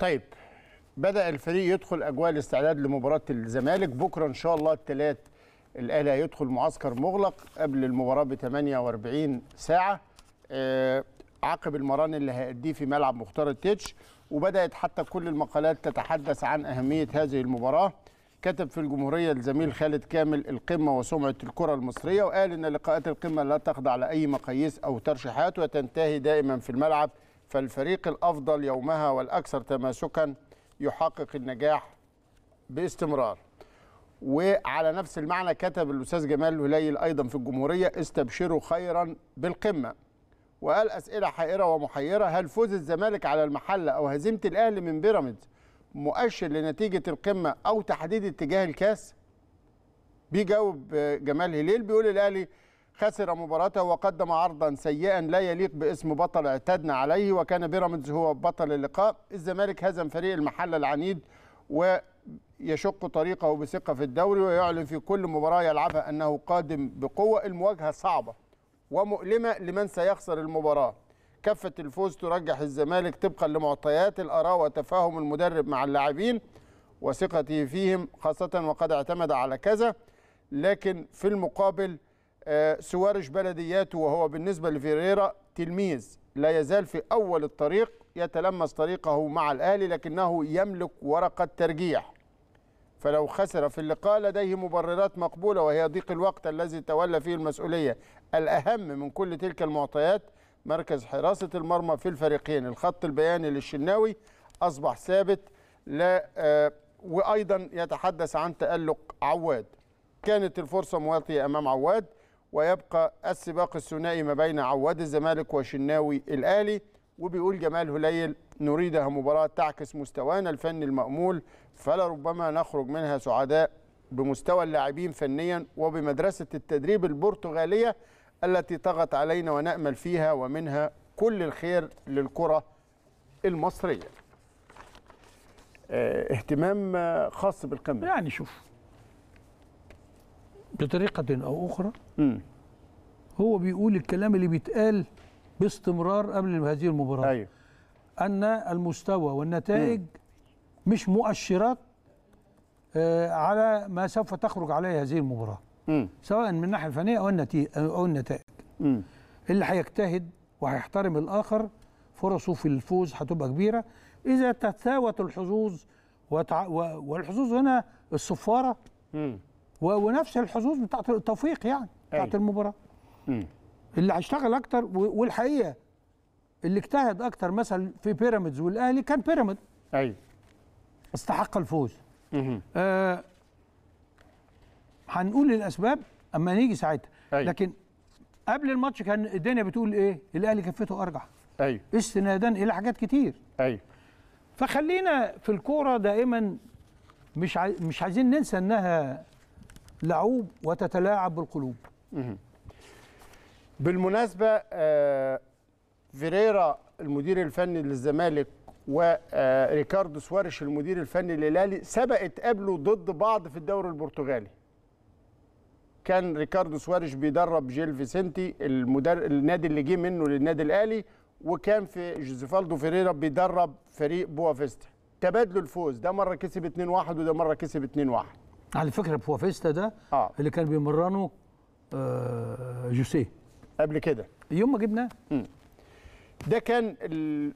طيب بدأ الفريق يدخل أجواء الاستعداد لمباراة الزمالك بكرة إن شاء الله الثلاث الأهلي هيدخل معسكر مغلق قبل المباراة ب 48 ساعة آه، عقب المران اللي هيأديه في ملعب مختار التيتش وبدأت حتى كل المقالات تتحدث عن أهمية هذه المباراة كتب في الجمهورية الزميل خالد كامل القمة وسمعة الكرة المصرية وقال إن لقاءات القمة لا تخضع لأي مقاييس أو ترشيحات وتنتهي دائما في الملعب فالفريق الأفضل يومها والأكثر تماسكا يحقق النجاح باستمرار وعلى نفس المعنى كتب الأستاذ جمال الهليل أيضا في الجمهورية استبشروا خيرا بالقمة وقال أسئلة حائرة ومحيرة هل فوز الزمالك على المحلة أو هزيمة الأهلي من بيراميدز مؤشر لنتيجة القمة أو تحديد اتجاه الكاس بيجاوب جمال هليل بيقول الأهلي خسر مباراته وقدم عرضا سيئا لا يليق باسم بطل اعتدنا عليه وكان بيراميدز هو بطل اللقاء الزمالك هزم فريق المحله العنيد ويشق طريقه بثقه في الدوري ويعلن في كل مباراه يلعبها انه قادم بقوه المواجهه صعبه ومؤلمه لمن سيخسر المباراه كفه الفوز ترجح الزمالك طبقا لمعطيات الاراء وتفاهم المدرب مع اللاعبين وثقته فيهم خاصه وقد اعتمد على كذا لكن في المقابل آه، سوارش بلديات وهو بالنسبة لفيريرا تلميذ لا يزال في أول الطريق يتلمس طريقه مع الأهلي لكنه يملك ورقة ترجيح فلو خسر في اللقاء لديه مبررات مقبولة وهي ضيق الوقت الذي تولى فيه المسؤولية الأهم من كل تلك المعطيات مركز حراسة المرمى في الفريقين الخط البياني للشناوي أصبح ثابت لا آه، وأيضا يتحدث عن تألق عواد كانت الفرصة مواتية أمام عواد ويبقى السباق الثنائي ما بين عواد الزمالك وشناوي الاهلي وبيقول جمال هليل نريدها مباراة تعكس مستوانا الفني المأمول فلربما نخرج منها سعداء بمستوى اللاعبين فنيا وبمدرسة التدريب البرتغالية التي طغت علينا ونأمل فيها ومنها كل الخير للكرة المصرية آه، اهتمام خاص بالقمة يعني شوف بطريقة أو أخرى م. هو بيقول الكلام اللي بيتقال باستمرار قبل هذه المباراة أيوه. أن المستوى والنتائج م. مش مؤشرات آه على ما سوف تخرج عليه هذه المباراة م. سواء من الناحية الفنية أو النتي... أو النتائج م. اللي هيجتهد وهيحترم الآخر فرصه في الفوز هتبقى كبيرة إذا تثاوت الحظوظ وتع... والحظوظ هنا الصفارة م. ونفس الحظوظ بتاعت التوفيق يعني بتاعت أيوة. المباراه مم. اللي هيشتغل اكتر والحقيقه اللي اجتهد اكتر مثلا في بيراميدز والاهلي كان بيراميد ايوه استحق الفوز هنقول آه هنقول الاسباب اما نيجي ساعتها أيوة. لكن قبل الماتش كان الدنيا بتقول ايه الاهلي كفته ارجع ايوه استنادا الى حاجات كتير ايوه فخلينا في الكوره دائما مش مش عايزين ننسى انها لعوب وتتلاعب بالقلوب بالمناسبة آه، فيريرا المدير الفني للزمالك وريكاردو آه، سوارش المدير الفني للالي سبق اتقابلوا ضد بعض في الدوري البرتغالي كان ريكاردو سوارش بيدرب جيل فيسنتي المدر... النادي اللي جه منه للنادي الاهلي وكان في جوزيفالدو فيريرا بيدرب فريق بوافيستا تبادلوا الفوز ده مره كسب 2-1 وده مره كسب 2-1 على فكره بوافيستا ده آه. اللي كان بيمرنه آه جوسيه قبل كده يوم ما جبناه ده كان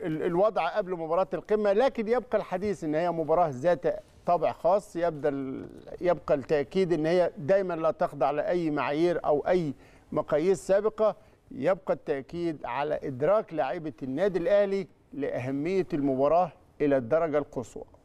الوضع قبل مباراه القمه لكن يبقى الحديث ان هي مباراه ذات طابع خاص يبدا يبقى التاكيد ان هي دايما لا تخضع لاي معايير او اي مقاييس سابقه يبقى التاكيد على ادراك لاعيبه النادي الاهلي لاهميه المباراه الى الدرجه القصوى